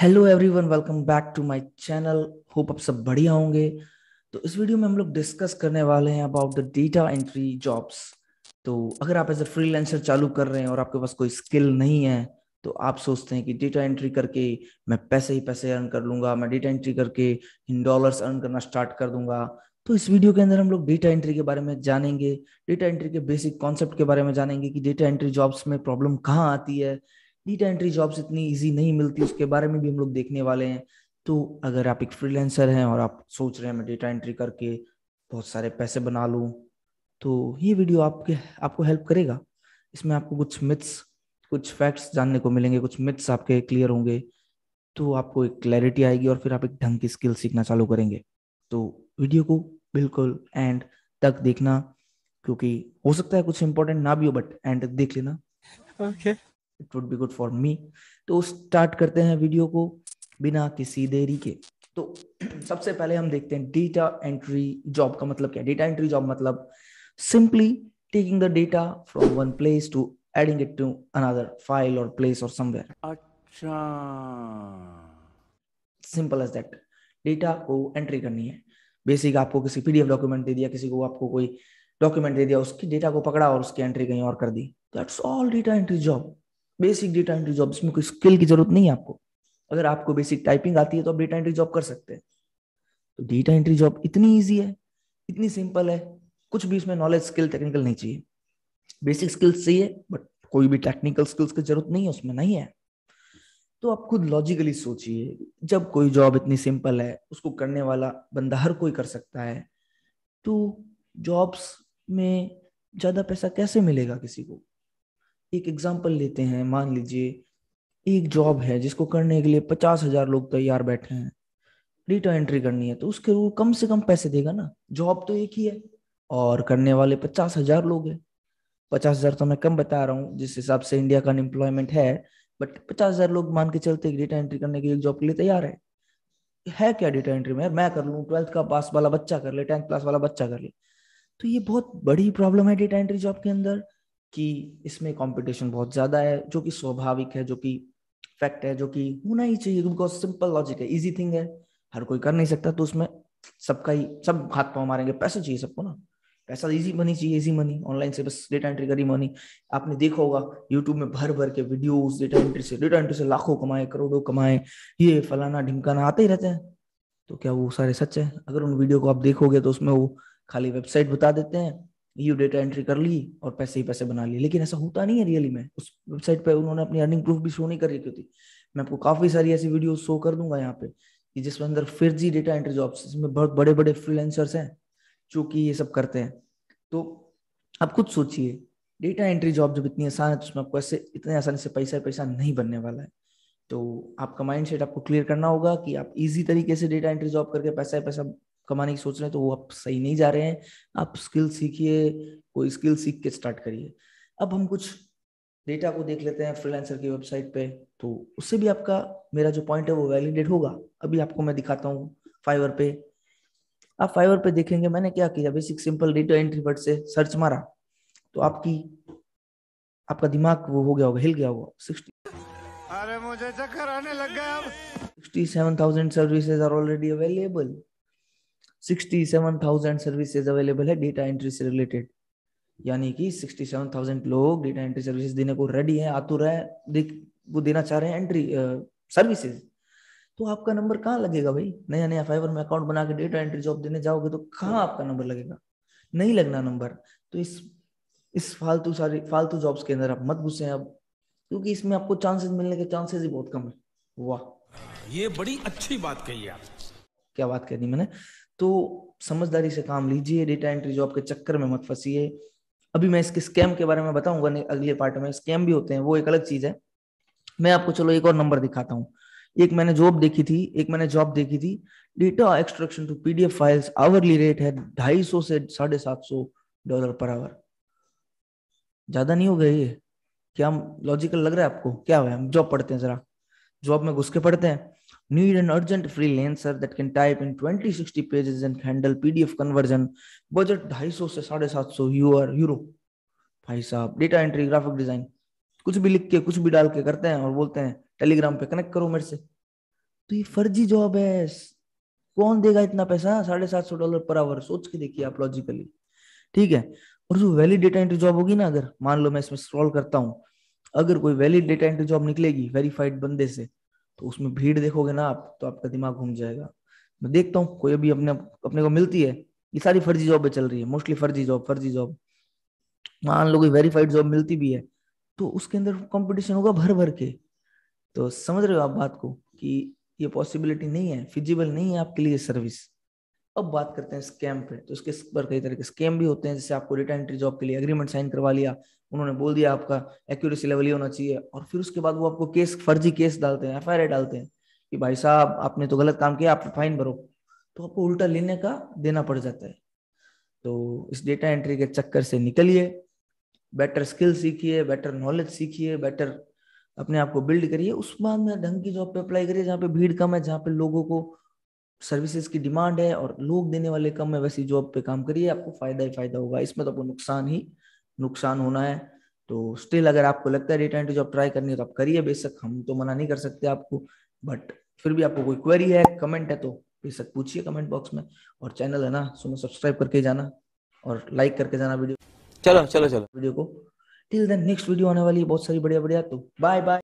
Hello everyone welcome back to my channel hope आप सब बढ़िया होंगे तो इस वीडियो में हम लोग डिस्कस करने वाले हैं about the data entry jobs तो अगर आप एज ए फ्रीलांसर चालू कर रहे हैं और आपके पास कोई स्किल नहीं है तो आप सोचते हैं कि डेटा एंट्री करके मैं पैसे ही पैसे अर्न कर लूंगा मैं डेटा एंट्री करके इन डॉलर्स अर्न करना स्टार्ट कर दूंगा तो इस वीडियो के अंदर हम लोग डेटा एंट्री के बारे में जानेंगे डेटा एंट्री के बेसिक कॉन्सेप्ट के बारे में जानेंगे कि डेटा एंट्री जॉब्स में प्रॉब्लम कहाँ आती है डेटा एंट्री जॉब्स इतनी इजी नहीं मिलती उसके बारे में भी हम लोग देखने वाले हैं तो अगर आप एक फ्रीलांसर हैं और आप सोच रहे हैं मैं डेटा एंट्री करके बहुत सारे पैसे बना लूँ तो ये वीडियो आपके आपको हेल्प करेगा इसमें आपको कुछ मिथ्स कुछ फैक्ट्स जानने को मिलेंगे कुछ मिथ्स आपके क्लियर होंगे तो आपको एक क्लैरिटी आएगी और फिर आप एक ढंग की स्किल सीखना चालू करेंगे तो वीडियो को बिल्कुल एंड तक देखना क्योंकि हो सकता है कुछ इंपॉर्टेंट ना भी हो बट एंड तक देख लेना okay okay. It would be good for me तो स्टार्ट करते हैं वीडियो को बिना किसी देरी के तो सबसे पहले हम देखते हैं डेटा एंट्री जॉब का मतलब क्या डेटा एंट्री जॉब मतलब simply taking the data from one place to adding it to another file और प्लेस और समवेयर अच्छा सिंपल एज दैट डेटा को एंट्री करनी है बेसिक आपको किसी पीडीएफ डॉक्यूमेंट दे दिया किसी को आपको कोई डॉक्यूमेंट दे दिया उसकी डेटा को पकड़ा और उसकी एंट्री कहीं और कर दी that's all data entry job basic data entry job इसमें कोई स्किल की जरूरत नहीं है आपको अगर आपको बेसिक टाइपिंग आती है तो आप डेटा एंट्री जॉब कर सकते हैं तो डेटा एंट्री जॉब इतनी ईजी है इतनी सिंपल है कुछ भी इसमें नॉलेज स्किल टेक्निकल नहीं चाहिए बेसिक स्किल्स चाहिए बट कोई भी टेक्निकल स्किल्स की जरूरत नहीं है उसमें नहीं है तो आप खुद लॉजिकली सोचिए जब कोई जॉब इतनी सिंपल है उसको करने वाला बंदा हर कोई कर सकता है तो जॉब्स में ज्यादा पैसा कैसे मिलेगा किसी को एक एग्जाम्पल लेते हैं मान लीजिए एक जॉब है जिसको करने के लिए पचास हजार लोग तैयार बैठे हैं डेटा एंट्री करनी है तो उसके वो कम से कम पैसे देगा ना जॉब तो एक ही है और करने वाले पचास हजार लोग हैं पचास हजार तो मैं कम बता रहा हूँ जिस हिसाब से इंडिया का अनएम्प्लॉयमेंट है बट पचास हजार लोग मान के चलते डेटा एंट्री करने के लिए जॉब के लिए तैयार है है क्या डेटा एंट्री में मैं कर लू ट्वेल्थ का पास वाला बच्चा कर ले टेंथ क्लास वाला बच्चा कर ले तो ये बहुत बड़ी प्रॉब्लम है डेटा एंट्री जॉब के अंदर कि इसमें कंपटीशन बहुत ज़्यादा है जो कि स्वाभाविक है जो कि फैक्ट है जो कि होना ही चाहिए बिकॉज सिंपल लॉजिक है इजी थिंग है हर कोई कर नहीं सकता तो उसमें सबका ही सब हाथ पाँव मारेंगे पैसा चाहिए सबको ना पैसा इजी मनी चाहिए इजी मनी ऑनलाइन से बस डेटा एंट्री करी मनी आपने देखा होगा यूट्यूब में भर भर के वीडियोस डेटा एंट्री से डेटा एंट्री से लाखों कमाए करोड़ों कमाए ये फलाना ढिमकाना आते ही रहते हैं तो क्या वो सारे सच है अगर उन वीडियो को आप देखोगे तो उसमें वो खाली वेबसाइट बता देते हैं यू डेटा एंट्री कर ली और पैसे ही पैसे बना लिए लेकिन ऐसा होता नहीं है रियली में उस वेबसाइट पर उन्होंने अपनी अर्निंग प्रूफ भी शो नहीं कर रखी होती मैं आपको काफी सारी ऐसी वीडियो शो कर दूंगा यहाँ पे कि जिसमें अंदर फिर जी डेटा एंट्री जॉब इसमें बहुत बड़े बड़े फ्रीलेंसर्स हैं जो कि ये सब करते हैं तो आप खुद सोचिए डेटा एंट्री जॉब जब इतनी आसान है तो उसमें आपको ऐसे इतने आसानी से पैसा पैसा नहीं बनने वाला है तो आपका माइंड सेट आपको क्लियर करना होगा कि आप इजी तरीके से डेटा एंट्री जॉब करके पैसा पैसा कमाने की सोच रहे हैं तो वो आप सही नहीं जा रहे हैं आप स्किल सीखिए कोई स्किल सीख के स्टार्ट करिए अब हम कुछ डेटा को देख लेते हैं फ्रीलांसर की वेबसाइट पे तो उससे भी आपका मेरा जो पॉइंट है वो वैलिडेट होगा अभी आपको मैं दिखाता हूँ फाइवर पे आप फाइवर पे देखेंगे मैंने क्या किया basic simple data entry word से सर्च मारा तो आपकी आपका दिमाग वो हो गया होगा हिल गया होगा सिक्सटी अरे मुझे चक्कर आने लग गया अब sixty seven thousand services are already available 67,000 services available है डेटा एंट्री से रिलेटेड यानी कि 67,000 लोग डेटा एंट्री सर्विसेज देने को रेडी हैं आतुर है देख वो देना चाह रहे हैं एंट्री सर्विसेज तो आपका नंबर कहाँ लगेगा भाई नया नया फाइबर में अकाउंट बना के डेटा एंट्री जॉब देने जाओगे तो कहाँ आपका नंबर लगेगा नहीं लगना नंबर तो इस इस फालतू सारी फालतू जॉब्स के अंदर आप मत घुसे अब क्योंकि इसमें आपको चांसेस मिलने के चांसेस ही बहुत कम है वाह ये बड़ी अच्छी बात कही आप क्या बात कह दी मैंने तो समझदारी से काम लीजिए डेटा एंट्री जॉब के चक्कर में मत फंसिए अभी मैं इसके स्कैम के बारे में बताऊंगा अगले पार्ट में स्कैम भी होते हैं वो एक अलग चीज है मैं आपको चलो एक और नंबर दिखाता हूँ एक मैंने जॉब देखी थी एक मैंने जॉब देखी थी data extraction to PDF files hourly rate है ढाई सौ से साढ़े सात सौ डॉलर पर आवर ज्यादा नहीं हो गया ये क्या लॉजिकल लग रहा है आपको क्या है हम जॉब पढ़ते हैं जरा जॉब में घुस के पढ़ते हैं need an urgent freelancer that can type in 20 60 pages and handle pdf conversion budget 250 से 750 यूआर यूरो भाई साहब डेटा एंट्री ग्राफिक डिजाइन कुछ भी लिख के कुछ भी डाल के करते हैं और बोलते हैं टेलीग्राम पे कनेक्ट करो मेरे से तो ये फर्जी जॉब है कौन देगा इतना पैसा साढ़े सात सौ डॉलर पर आवर सोच के देखिए आप लॉजिकली ठीक है और जो वैलिड डेटा एंट्री जॉब होगी ना अगर मान लो मैं इसमें स्क्रॉल करता हूँ अगर कोई वैलिड डेटा एंट्री जॉब निकलेगी वेरीफाइड बंदे से तो उसमें भीड़ देखोगे ना आप तो आपका दिमाग घूम जाएगा मैं देखता हूँ कोई अभी अपने अपने को मिलती है ये सारी फर्जी जॉब चल रही है मोस्टली फर्जी जॉब फर्जी जॉब मान लो कोई वेरीफाइड जॉब मिलती भी है तो उसके अंदर कॉम्पिटिशन होगा भर भर के तो समझ रहे हो आप बात को कि ये पॉसिबिलिटी नहीं है फिजिबल नहीं है आपके लिए सर्विस अब बात करते हैं स्कैम पे तो इसके पर कई तरह के स्कैम भी होते हैं जैसे आपको रिटर्न एंट्री जॉब के लिए एग्रीमेंट साइन करवा लिया उन्होंने बोल दिया आपका एक्यूरेसी लेवल ही होना चाहिए और फिर उसके बाद वो आपको केस फर्जी केस डालते हैं एफ डालते हैं कि भाई साहब आपने तो गलत काम किया आप फाइन भरो तो आपको उल्टा लेने का देना पड़ जाता है तो इस डेटा एंट्री के चक्कर से निकलिए बेटर स्किल सीखिए बेटर नॉलेज सीखिए बेटर अपने आप को बिल्ड करिए उस बाद में ढंग की जॉब पे अप्लाई करिए जहाँ पे भीड़ कम है जहाँ पे लोगों को सर्विसेज की डिमांड है और लोग देने वाले कम है वैसी जॉब पे काम करिए आपको फायदा ही फायदा होगा इसमें तो आपको नुकसान ही नुकसान होना है तो स्टिल अगर आपको लगता है रिटर्न टू जॉब ट्राई करनी है तो आप करिए बेशक हम तो मना नहीं कर सकते आपको बट फिर भी आपको कोई क्वेरी है कमेंट है तो बेशक पूछिए कमेंट बॉक्स में और चैनल है ना सुनो सब्सक्राइब करके जाना और लाइक करके जाना वीडियो चलो चलो चलो वीडियो को टिल देन नेक्स्ट वीडियो आने वाली है बहुत सारी बढ़िया बढ़िया तो बाय बाय